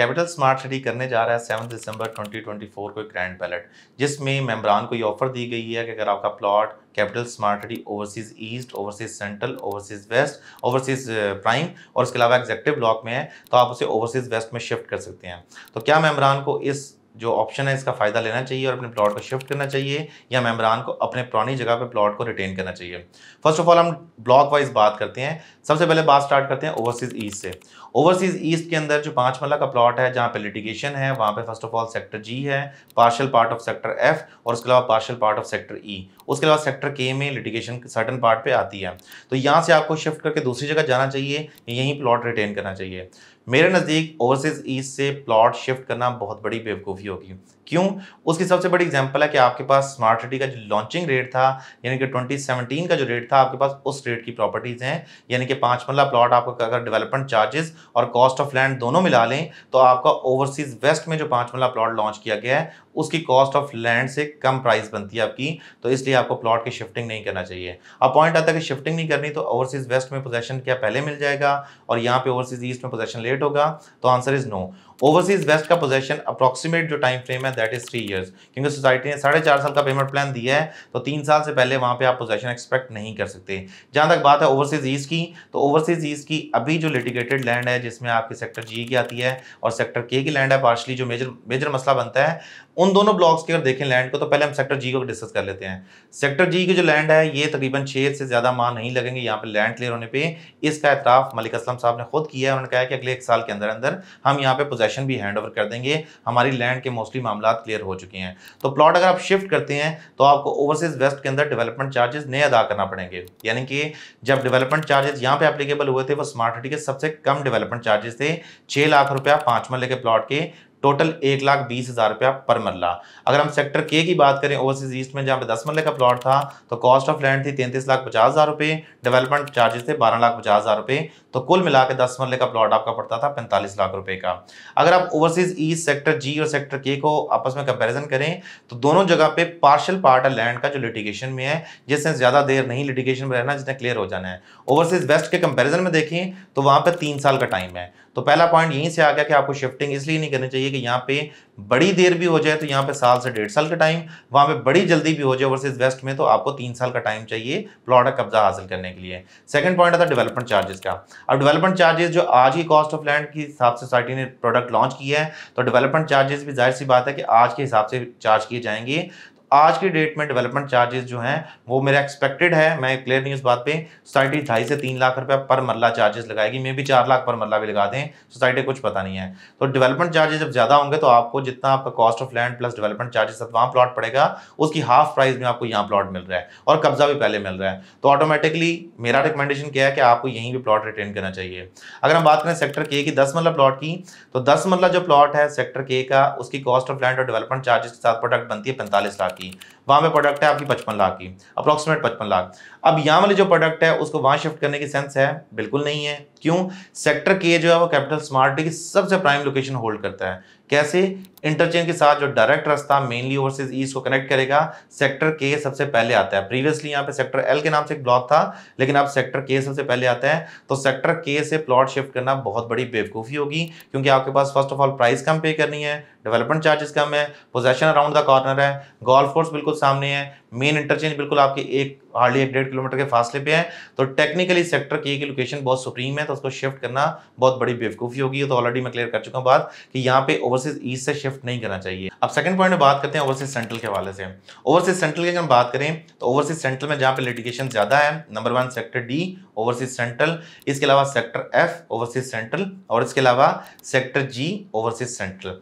capital smart city करने जा रहा है सेवन दिसंबर 2024 को एक ग्रैंड बैलेट जिसमें मेम्बरान को ये ऑफर दी गई है कि अगर आपका plot capital smart city overseas east overseas central overseas west overseas prime और इसके अलावा एग्जेक्टिव ब्लॉक में है तो आप उसे ओवरसीज वेस्ट में शिफ्ट कर सकते हैं तो क्या मेम्बरान को इस जो ऑप्शन है इसका फ़ायदा लेना चाहिए और अपने प्लॉट को शिफ्ट करना चाहिए या मेम्बरान को अपने पुरानी जगह पे प्लॉट को रिटेन करना चाहिए फर्स्ट ऑफ ऑल हम ब्लॉक वाइज बात करते हैं सबसे पहले बात स्टार्ट करते हैं ओवरसीज़ ईस्ट से ओवरसीज़ ईस्ट के अंदर जो पाँच मल्ला का प्लॉट है जहाँ पे लिटिगेशन है वहाँ पे first of all sector G है partial part of sector F और उसके अलावा partial part of sector E उसके अलावा सेक्टर के में लिटिगेशन सर्टन पार्ट पर आती है तो यहाँ से आपको शिफ्ट करके दूसरी जगह जाना चाहिए यहीं प्लॉट रिटेन करना चाहिए मेरे नज़दीक ओवरसीज़ ईस्ट से प्लॉट शिफ्ट करना बहुत बड़ी बेवकूफ़ी होगी क्यों उसकी सबसे बड़ी एग्जांपल है कि आपके पास स्मार्ट सिटी का जो लॉन्चिंग रेट था यानी कि 2017 का जो रेट था आपके पास उस रेट की प्रॉपर्टीज़ हैं यानी कि पाँच मल्ला प्लॉट आपको अगर डेवलपमेंट चार्जेस और कॉस्ट ऑफ लैंड दोनों मिला लें तो आपका ओवरसीज़ वेस्ट में जो पाँच मल्ला प्लॉट लॉन्च किया गया है उसकी कॉस्ट ऑफ लैंड से कम प्राइस बनती है आपकी तो इसलिए आपको प्लॉट की शिफ्टिंग नहीं करना चाहिए अब पॉइंट आता है कि शिफ्टिंग नहीं करनी तो ओवरसीज वेस्ट में पोजेशन क्या पहले मिल जाएगा और यहाँ पे ओवरसीज ईस्ट में पोजेशन लेट होगा तो answer is no overseas west का पोजेशन अप्रॉक्सीमेट जो टाइम फ्रेम है दैट इज थ्री ईयर्स क्योंकि सोसाइटी ने साढ़े चार साल का पेमेंट प्लान दिया है तो तीन साल से पहले वहाँ पे आप पोजेशन एक्सपेक्ट नहीं कर सकते जहाँ तक बात है ओवरसीज ईज की तो ओवरसीज ईज की अभी जो लिटिगेटेड लैंड है जिसमें आपकी सेक्टर जी की आती है और सेक्टर के की लैंड है पार्शली जो मेजर मेजर मसला बनता है उन दोनों ब्लॉक्स की अगर देखें लैंड को तो पहले हम सेक्टर जी को डिस्कस कर लेते हैं सेक्टर जी की जो लैंड है ये तकरीबन छः से ज़्यादा माह नहीं लगेंगे यहाँ पर लैंड क्लियर होने पर इसका एतराफ़ मलिक असलम साहब ने खुद किया है उन्होंने कहा कि अगले एक साल के अंदर अंदर हम यहाँ पर पोजेशन भी हैंड ओवर कर देंगे हमारी लैंड के मोस्टली मामला क्लियर हो चुके हैं तो प्लॉट अगर आप शिफ्ट करते हैं तो आपको ओवरसीज वेस्ट के अंदर डेवलपमेंट चार्जेस नए अदा करना पड़ेंगे यानी कि जब डेवलपमेंट चार्जेस यहाँ पे अपलीकेबल हुए थे वो स्मार्ट सिटी के सबसे कम डेवलपमेंट चार्जेस थे छः लाख रुपया पाँच मल्ले के प्लॉट के टोटल एक लाख बीस हज़ार रुपया पर मरला अगर हम सेक्टर के की बात करें ओवरसीज ईस्ट में जहाँ पे दस मरले का प्लॉट था तो कॉस्ट ऑफ लैंड थी तैंतीस लाख पचास हज़ार रुपये डेवलपमेंट चार्जेस थे बारह लाख पचास हज़ार रुपये तो कुल मिला के दस मरले का प्लॉट आपका पड़ता था पैंतालीस लाख रुपये का अगर आप ओवरसीज ईस्ट सेक्टर जी और सेक्टर के को आपस में कंपेरिजन करें तो दोनों जगह पे पार्शल पार्ट है लैंड का जो लिटिगेशन में है जिसने ज़्यादा देर नहीं लिटिगेशन में रहना जिसने क्लियर हो जाना है ओवरसीज वेस्ट के कंपेरिजन में देखें तो वहाँ पर तीन साल का टाइम है तो पहला पॉइंट यहीं से आ गया कि आपको शिफ्टिंग इसलिए नहीं करनी चाहिए चाहिए कि यहाँ पे बड़ी देर भी हो जाए तो यहाँ पे साल से डेढ़ साल का टाइम वहाँ पे बड़ी जल्दी भी हो जाए वर्सेज वेस्ट में तो आपको तीन साल का टाइम चाहिए प्लॉट का कब्जा हासिल करने के लिए सेकंड पॉइंट आता है डेवलपमेंट चार्जेस का अब डेवलपमेंट चार्जेस जो आज की कॉस्ट ऑफ लैंड के हिसाब से सोसाइटी ने प्रोडक्ट लॉन्च किया है तो डेवलपमेंट चार्जेस भी जाहिर सी बात है कि आज के हिसाब से चार्ज किए जाएंगे आज की डेट में डेवलपमेंट चार्जेस जो हैं वो मेरा एक्सपेक्टेड है मैं क्लियर नहीं उस बात पे सोसाइटी ढाई से तीन लाख रुपया पर मरला चार्जेस लगाएगी मे भी चार लाख पर मरला भी लगा दें सोसाइटी कुछ पता नहीं है तो डेवलपमेंट चार्जेस जब ज़्यादा होंगे तो आपको जितना आपका cost of land plus development charges वहाँ प्लॉट पड़ेगा उसकी हाफ प्राइस में आपको यहाँ प्लॉट मिल रहा है और कब्जा भी पहले मिल रहा है तो ऑटोमेटिकली मेरा रिकमेंडेशन क्या है कि आपको यहीं भी प्लॉट रिटेन करना चाहिए अगर हम बात करें सेक्टर के की दस मरला प्लॉट की तो दस मरला जो प्लॉट है सेक्टर के का उसकी कॉस्ट ऑफ लैंड और डेवलपमेंट चार्जेस के साथ प्रोडक्ट बनती है पैंतालीस लाख lucky वहाँ पे प्रोडक्ट है आपकी पचपन लाख की अप्रॉक्सीमेट पचपन लाख अब यहाँ वाले जो प्रोडक्ट है उसको वहाँ शिफ्ट करने की सेंस है बिल्कुल नहीं है क्यों सेक्टर के जो है वो कैपिटल स्मार्ट की सबसे प्राइम लोकेशन होल्ड करता है कैसे इंटरचेंज के साथ जो डायरेक्ट रास्ता मेनली ओवरसीज ईस्ट को कनेक्ट करेगा सेक्टर के सबसे पहले आता है प्रीवियसली यहाँ पे सेक्टर एल के नाम से एक ब्लॉक था लेकिन अब सेक्टर के सबसे पहले आता है तो सेक्टर के से प्लॉट शिफ्ट करना बहुत बड़ी बेवकूफ़ी होगी क्योंकि आपके पास फर्स्ट ऑफ ऑल प्राइस कम पे करनी है डेवलपमेंट चार्जेस कम है पोजेशन अराउंड द कॉर्नर है गोल्फ कोर्स बिल्कुल सामने है मेन इंटरचेंज बिल्कुल आपके एक हार्डली एक डेढ़ किलोमीटर के फासले पे है तो टेक्निकली सेक्टर की एक लोकेशन बहुत सुप्रीम है तो उसको शिफ्ट करना बहुत बड़ी बेवकूफ़ी होगी तो ऑलरेडी मैं क्लियर कर चुका हूँ बात कि यहाँ पे ओवरसीज ईस्ट से शिफ्ट नहीं करना चाहिए अब सेकंड पॉइंट में बात करते हैं ओवरसीज सेंट्रल के हवाले से ओवरसीज सेंट्रल की अगर हम बात करें तो ओवरसीज सेंट्रल में जहाँ पे लिटिगेशन ज़्यादा है number one sector D overseas central इसके अलावा सेक्टर एफ ओवरसीज सेंट्रल और इसके अलावा सेक्टर जी ओवरसीज सेंट्रल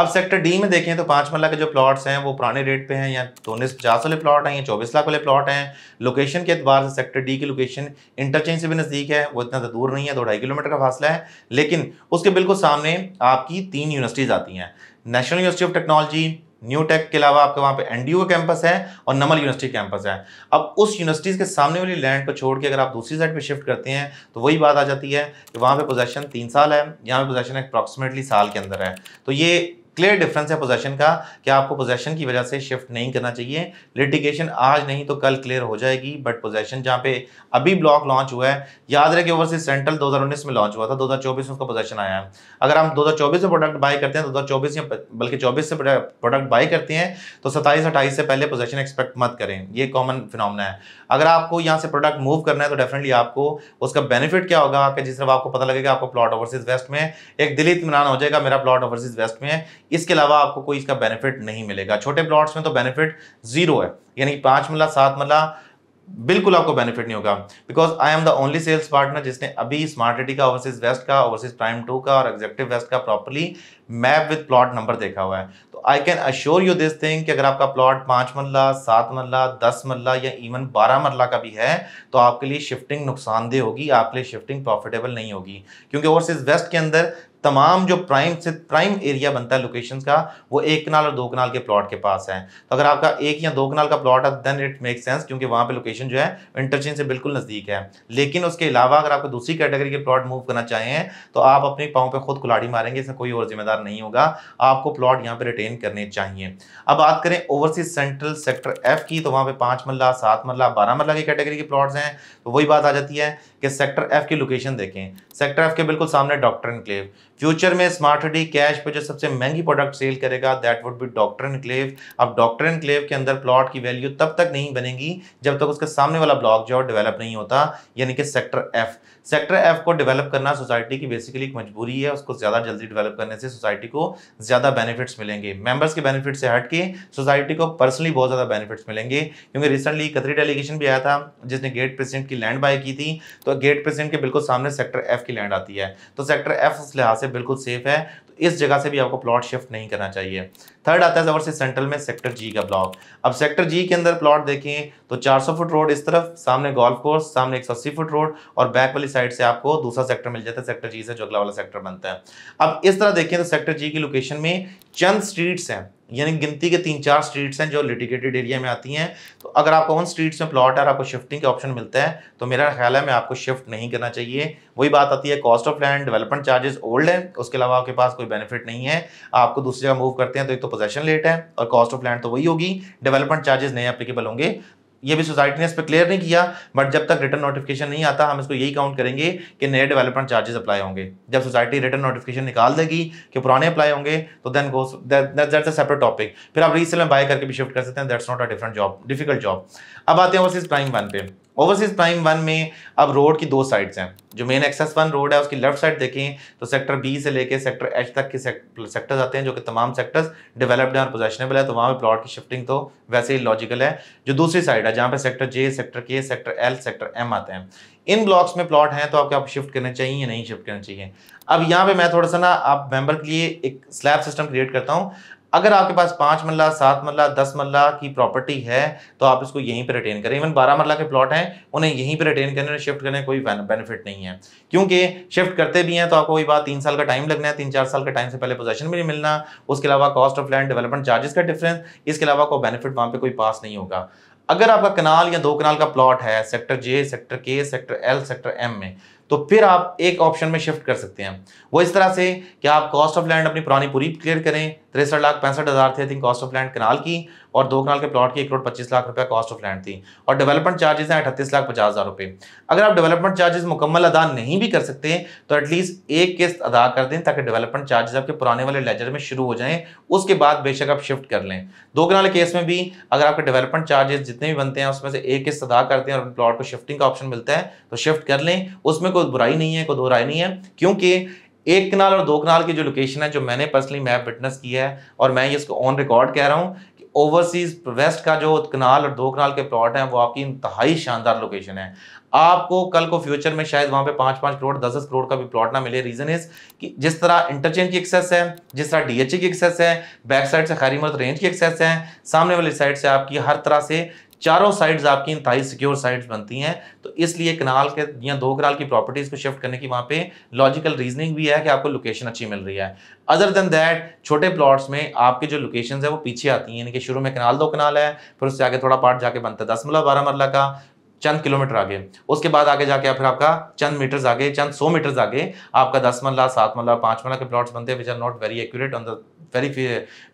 अब सेक्टर डी में देखें तो पाँच मरला के जो प्लॉट्स हैं वो पुराने रेट पे हैं या दो तो पचास वाले प्लॉट हैं या चौबीस लाख वाले प्लॉट हैं लोकेशन के अतबार से सेक्टर डी की लोकेशन इंटरचेंज से भी नज़दीक है वो इतना दूर नहीं है दो ढाई किलोमीटर का फासला है लेकिन उसके बिल्कुल सामने आपकी तीन यूनिवर्सिटीज़ आती हैं national university of technology NUTECH के अलावा आपके वहाँ पे एनडीयू का कैंपस है और नमल यूनिवर्सिटी कैंपस है अब उस यूनिवर्सिटीज़ के सामने वाली लैंड को छोड़ के अगर आप दूसरी साइड पे शिफ्ट करते हैं तो वही बात आ जाती है कि वहाँ पे पोजेशन तीन साल है यहाँ पे पोजेशन अप्रॉक्सीमेटली साल के अंदर है तो ये क्लियर डिफरेंस है पोजेशन का कि आपको पोजेशन की वजह से शिफ्ट नहीं करना चाहिए लिटिगेशन आज नहीं तो कल क्लियर हो जाएगी बट पोजेशन जहाँ पे अभी ब्लॉक लॉन्च हुआ है याद रहे कि ओवरसीज सेंट्रल 2019 में लॉन्च हुआ था 2024 में उसका पोजेशन आया है अगर हम 2024 में प्रोडक्ट बाई करते हैं तो दो या बल्कि चौबीस से प्रोडक्ट बाई करते हैं तो सताईस अट्ठाईस से पहले पोजेशन एक्सपेक्ट मत करें ये कॉमन फिनोमना है अगर आपको यहाँ से प्रोडक्ट मूव करना है तो डेफिनेटली आपको उसका बेनिफिट क्या होगा आपके जिस तरफ आपको पता लगेगा आपको प्लॉट ओवरसीज वेस्ट में एक दिल इतमान हो जाएगा मेरा प्लॉट ओवरसीज वेस्ट में इसके अलावा आपको कोई इसका बेनिफिट नहीं मिलेगा छोटे प्लॉट्स में तो बेनिफिट जीरो है यानी पांच मरला सात मल्ला बिल्कुल आपको बेनिफिट नहीं होगा because I am the only sales partner जिसने अभी स्मार्ट सिटी का ओवरसीज वेस्ट का ओवरसीज प्राइम टू का और एग्जेक्टिव वेस्ट का properly map with plot number देखा हुआ है तो I can assure you this thing कि अगर आपका प्लॉट पांच मरला सात मरला दस मरला या इवन बारह मरला का भी है तो आपके लिए शिफ्टिंग नुकसानदेह होगी आपके लिए शिफ्टिंग प्रॉफिटेबल नहीं होगी क्योंकि ओवरसीज वेस्ट के अंदर तमाम जो प्राइम से प्राइम एरिया बनता है लोकेशन का वो एक कनाल और दो कनाल के प्लॉट के पास है तो अगर आपका एक या दो कनाल का प्लॉट है देन इट मेक सेंस क्योंकि वहाँ पर लोकेशन जो है इंटरचेंज से बिल्कुल नज़दीक है लेकिन उसके अलावा अगर आपको दूसरी कैटेगरी के प्लॉट मूव करना चाहें तो आप अपने पाँव पर खुद कुलाड़ी मारेंगे इसमें कोई और जिम्मेदार नहीं होगा आपको प्लॉट यहाँ पर रिटेन करने चाहिए अब बात करें ओवरसीज सेंट्रल सेक्टर एफ की तो वहाँ पर पाँच मरला सात मरला बारह मरला की कैटेगरी के प्लॉट हैं तो वही बात आ जाती है कि सेक्टर एफ की लोकेशन देखें सेक्टर एफ के बिल्कुल सामने डॉक्टर इनक्लेव फ्यूचर में स्मार्ट हडी कैश पर जो सबसे महंगी प्रोडक्ट सेल करेगा that would be doctor enclave अब डॉक्टर इनक्लेव के अंदर प्लॉट की वैल्यू तब तक नहीं बनेगी जब तक उसके सामने वाला ब्लॉक जो है डेवलप नहीं होता यानी कि सेक्टर एफ सेक्टर एफ को डेवलप करना सोसाइटी की बेसिकली एक मजबूरी है उसको ज़्यादा जल्दी डेवलप करने से सोसाइटी को ज़्यादा बेनिफिट्स मिलेंगे मेंबर्स के बेनिफिट से हट के सोसाइटी को पर्सनली बहुत ज़्यादा बेनिफिट्स मिलेंगे क्योंकि रिसेंटली कतरी डेलीगेशन भी आया था जिसने गेट प्रेसिडेंट की लैंड बाय की थी तो गेट प्रेसिडेंट के बिल्कुल सामने सेक्टर एफ की लैंड आती है तो सेक्टर एफ उस लिहाज से बिल्कुल सेफ है तो इस जगह से भी आपको प्लॉट शिफ्ट नहीं करना चाहिए थर्ड आता है जबर से सेंट्रल में सेक्टर जी का ब्लॉक अब सेक्टर जी के अंदर प्लॉट देखें तो 400 फुट रोड इस तरफ सामने गोल्फ कोर्स सामने 180 फुट रोड और बैक वाली साइड से आपको दूसरा सेक्टर मिल जाता है सेक्टर जी से जो अगला वाला सेक्टर बनता है अब इस तरह देखें तो सेक्टर जी की लोकेशन में चंद स्ट्रीट्स हैं यानी गिनती के तीन चार स्ट्रीट्स हैं जो लिटिगेटेड एरिया में आती हैं तो अगर आपको उन स्ट्रीट्स में प्लॉट है और आपको शिफ्टिंग के ऑप्शन मिलता है तो मेरा ख्याल है मैं आपको शिफ्ट नहीं करना चाहिए वही बात आती है cost of land development charges old है उसके अलावा आपके पास कोई बेनिफिट नहीं है आपको दूसरी जगह मूव करते हैं तो एक तो पोजेशन लेट है और कॉस्ट ऑफ लैंड तो वही होगी डेवलपमेंट चार्जेस नए अप्लीकेबल होंगे ये भी सोसाइटी ने इस पर क्लियर नहीं किया बट जब तक रिटर्न नोटिफिकेशन नहीं आता हम इसको यही काउंट करेंगे कि नए डेवलपमेंट चार्जेस अप्लाई होंगे जब सोसाइटी रिटर्न नोटिफिकेशन निकाल देगी कि पुराने अप्लाई होंगे तो then goes that's a separate topic फिर आप रीसेल में बाय करके भी शिफ्ट कर सकते हैं that's not a different job difficult job अब आते हैं वर्सेज प्राइम वन पे ओवरसीज प्राइम वन में अब रोड की दो साइड्स हैं जो मेन एक्सेस वन रोड है उसकी लेफ्ट साइड देखें तो सेक्टर बी से लेके सेक्टर एच तक के सेक्टर्स आते हैं जो कि तमाम सेक्टर्स डेवलप्ड हैं और पोजेशनेबल है तो वहाँ पर प्लॉट की शिफ्टिंग तो वैसे ही लॉजिकल है जो दूसरी साइड है जहाँ पर sector J sector K sector L sector M आते हैं इन ब्लॉक्स में प्लॉट हैं तो आपके आप शिफ्ट करने चाहिए या नहीं शिफ्ट करना चाहिए अब यहाँ पे मैं थोड़ा सा ना आप मेंबर के लिए एक स्लैब सिस्टम क्रिएट करता हूँ अगर आपके पास पांच मल्ला सात मल्ला दस मल्ला की प्रॉपर्टी है तो आप इसको यहीं पर रिटेन करें इवन बारह मल्ला के प्लॉट हैं उन्हें यहीं पर रिटेन करने शिफ्ट करने कोई बेनिफिट नहीं है क्योंकि शिफ्ट करते भी हैं तो आपको वही बात तीन साल का टाइम लगना है तीन चार साल का टाइम से पहले पोजेशन भी नहीं मिलना उसके अलावा cost of land development charges का डिफरेंस इसके अलावा कोई बेनिफिट वहाँ पर कोई पास नहीं होगा अगर आपका कनाल या दो कनाल का प्लॉट है sector J sector K sector L sector M में तो फिर आप एक ऑप्शन में शिफ्ट कर सकते हैं वो इस तरह से कि आप कॉस्ट ऑफ लैंड अपनी पुरानी पूरी क्लियर करें तिरसठ लाख पैंसठ हज़ार थे think cost of land kanal की और दो कनाल के प्लॉट की एक करोड़ पच्चीस लाख रुपया कॉस्ट ऑफ लैंड थी और डेवलपमेंट चार्जेस हैं अठतीस लाख पचास हज़ार रुपये अगर आप डेवलपमेंट चार्जेस मुकम्मल अदा नहीं भी कर सकते तो एटलीस्ट एक किस्त अदा कर दें ताकि डेवलपमेंट चार्जेस आपके पुराने वाले लेजर में शुरू हो जाएँ उसके बाद बेशक आप शिफ्ट कर लें दो कनाल केस में भी अगर आपके डेवलपमेंट चार्जेस जितने भी बनते हैं उसमें से एक किस्त अदा करते हैं और प्लॉट को शिफ्टिंग का ऑप्शन मिलता है तो शिफ्ट कर लें उसमें कोई बुराई नहीं है कोई दो राय नहीं है क्योंकि एक कनाल और दो कनाल की जो लोकेशन है जो मैंने पर्सनली मैप विटनेस किया है और मैं ये इसको ऑन रिकॉर्ड कह रहा हूँ कि ओवरसीज वेस्ट का जो कनाल और दो कनाल के प्लॉट हैं वो आपकी इंतहाई शानदार लोकेशन है आपको कल को फ्यूचर में शायद वहाँ पे पाँच पाँच करोड़ दस दस करोड़ का भी प्लॉट ना मिले रीजन इज कि जिस तरह इंटरचेंज की एक्सेस है जिस तरह डीएचए की एक्सेस है बैक साइड से खैरी रेंज की एक्सेस है सामने वाली साइड से आपकी हर तरह से चारों साइड्स आपकी इंतहाई सिक्योर साइड्स बनती हैं तो इसलिए कनाल के या दो कनाल की प्रॉपर्टीज़ को शिफ्ट करने की वहाँ पे लॉजिकल रीजनिंग भी है कि आपको लोकेशन अच्छी मिल रही है अदर देन दैट छोटे प्लॉट्स में आपके जो लोकेशन है वो पीछे आती हैं यानी कि शुरू में कनाल दो कनाल है फिर उससे आगे थोड़ा पार्ट जाके बनता है दस मरला बारह मरला का चंद किलोमीटर आगे उसके बाद आगे जाके फिर आपका चंद मीटर्स आगे चंद सौ मीटर्स आगे आपका दस मल्ला सात मल्ला पांच मल्ला के प्लॉट्स बनते हैं which are not very accurate on the very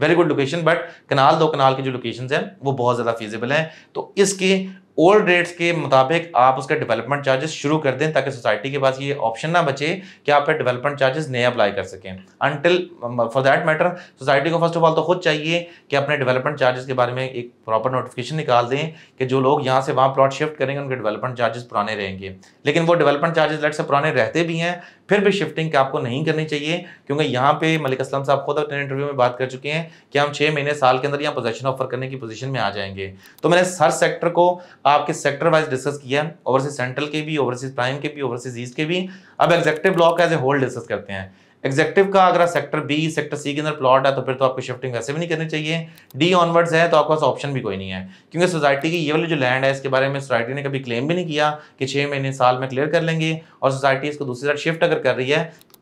very good location but kanal दो कनाल की जो लोकेशन हैं वो बहुत ज़्यादा फीजेबल हैं तो इसके ओल्ड रेट्स के मुताबिक आप उसका डेवलपमेंट चार्जेस शुरू कर दें ताकि सोसाइटी के पास ये ऑप्शन ना बचे कि आप फिर डेवलपमेंट चार्जेस नए अप्लाई कर सकें until for that matter society को फर्स्ट ऑफ ऑल तो खुद चाहिए कि अपने डेवलपमेंट चार्जेस के बारे में एक प्रॉपर नोटिफिकेशन निकाल दें कि जो लोग यहाँ से वहाँ प्लॉट शिफ्ट करेंगे उनके डेवलपमेंट चार्जेस पुराने रहेंगे लेकिन वो डेवलपमेंट चार्जेस लेट से पुराने रहते भी हैं फिर भी शिफ्टिंग आपको नहीं करनी चाहिए क्योंकि यहाँ पे मलिक असलम साहब खुद अपने इंटरव्यू में बात कर चुके हैं कि हम छः महीने साल के अंदर यहाँ पोजेशन ऑफर करने की पोजीशन में आ जाएंगे तो मैंने हर सेक्टर को आपके सेक्टर वाइज डिस्कस किया ओवरसीज सेंट्रल के भी ओवरसीज प्राइम के भी ओवरसीज ईस्ट के भी अब executive block as a whole discuss करते हैं एग्जेक्टिव का अगर सेक्टर बी सेक्टर सी के अंदर प्लॉट है तो फिर तो आपको शिफ्टिंग वैसे भी नहीं करनी चाहिए डी ऑनवर्ड्स है तो आपके पास ऑप्शन भी कोई नहीं है क्योंकि सोसाइटी की ये वाली जो लैंड है इसके बारे में सोसाइटी ने कभी क्लेम भी नहीं किया कि छः महीने साल में क्लियर कर लेंगे और सोसाइटी इसको दूसरी साइड शिफ्ट अगर कर रही है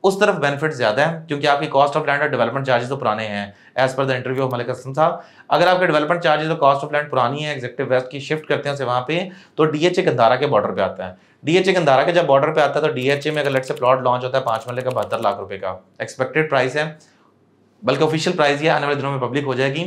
उस तरफ बेनिफिट ज्यादा है क्योंकि आपकी कॉस्ट ऑफ लैंड और डेवलपमेंट चार्जेस तो पुराने हैं as per the interview of Malik Asim sahab अगर आपके डेवलपमेंट चार्जेस और कॉस्ट ऑफ लैंड पुरानी है एग्जेक्टिव वेस्ट की शिफ्ट करते हैं वहाँ पे तो डीएचए गंधारा के बॉर्डर पे आता है डीएचए गंधारा के जब बॉर्डर पे आता है तो डीएचए में अगर लेट से प्लॉट लॉन्च होता है पांच मल्ले का बहत्तर लाख रुपए का एक्सपेक्टेड प्राइस है बल्कि ऑफिशियल प्राइस ये आने वाले दिनों में पब्लिक हो जाएगी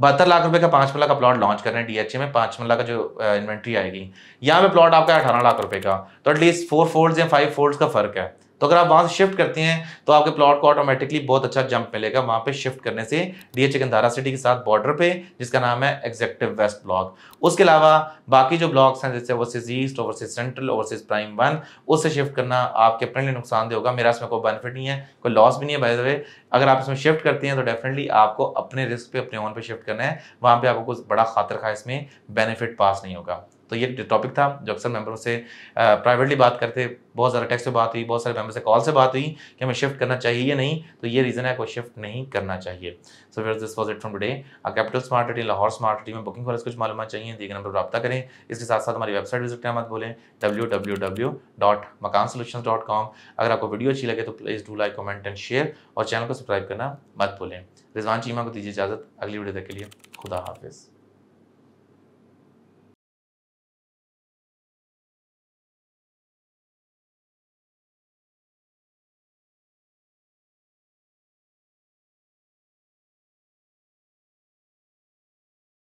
बहत्तर लाख रुपए का पांच मल्ला का प्लॉट लॉन्च कर रहे हैं डीएचए में पांच मल्ला का जो इन्वेंट्री आएगी यहाँ पे प्लॉट आपका अठारह लाख रुपए का तो एटलीस्ट फोर फोर्स या फाइव फोर्स का फर्क है तो अगर आप वहाँ से शिफ्ट करते हैं तो आपके प्लॉट को ऑटोमेटिकली बहुत अच्छा जंप मिलेगा वहाँ पे शिफ्ट करने से डी एच धारा सिटी के साथ बॉर्डर पे जिसका नाम है एग्जेक्टिव वेस्ट ब्लॉक उसके अलावा बाकी जो ब्लॉक्स हैं जैसे overseas east overseas central overseas prime one उससे शिफ्ट करना आपके अपने लिए नुकसानदेह होगा मेरा इसमें कोई बेनिफिट नहीं है कोई लॉस भी नहीं है बाय द वे अगर आप इसमें शिफ्ट करते हैं तो डेफिनेटली आपको अपने रिस्क पे अपने ओन पे शिफ्ट करना है वहाँ पे आपको कुछ बड़ा खातर खा इसमें बेनिफिट पास नहीं होगा तो ये टॉपिक था जो अक्सर मेम्बरों से प्राइवेटली बात करते बहुत सारे टैक्स से बात हुई बहुत सारे मेंबर से कॉल से बात हुई कि हमें शिफ्ट करना चाहिए या नहीं तो ये रीज़न है कोई शिफ्ट नहीं करना चाहिए सो फिर this was it from today capital smart city Lahore smart city में बुकिंग कॉलेज कुछ मालूम चाहिए दिए नंबर पर रब्ता करें इसके साथ साथ हमारी वेबसाइट विजिट करना मत भूलें W W W dot Makaan dot अगर आपको वीडियो अच्छी लगे तो please do like comment and share और चैनल को सब्सक्राइब करना मत भूलें रिजवान चीमा को दीजिए इजाज़त अगली वीडियो तक के लिए खुदा हाफिज़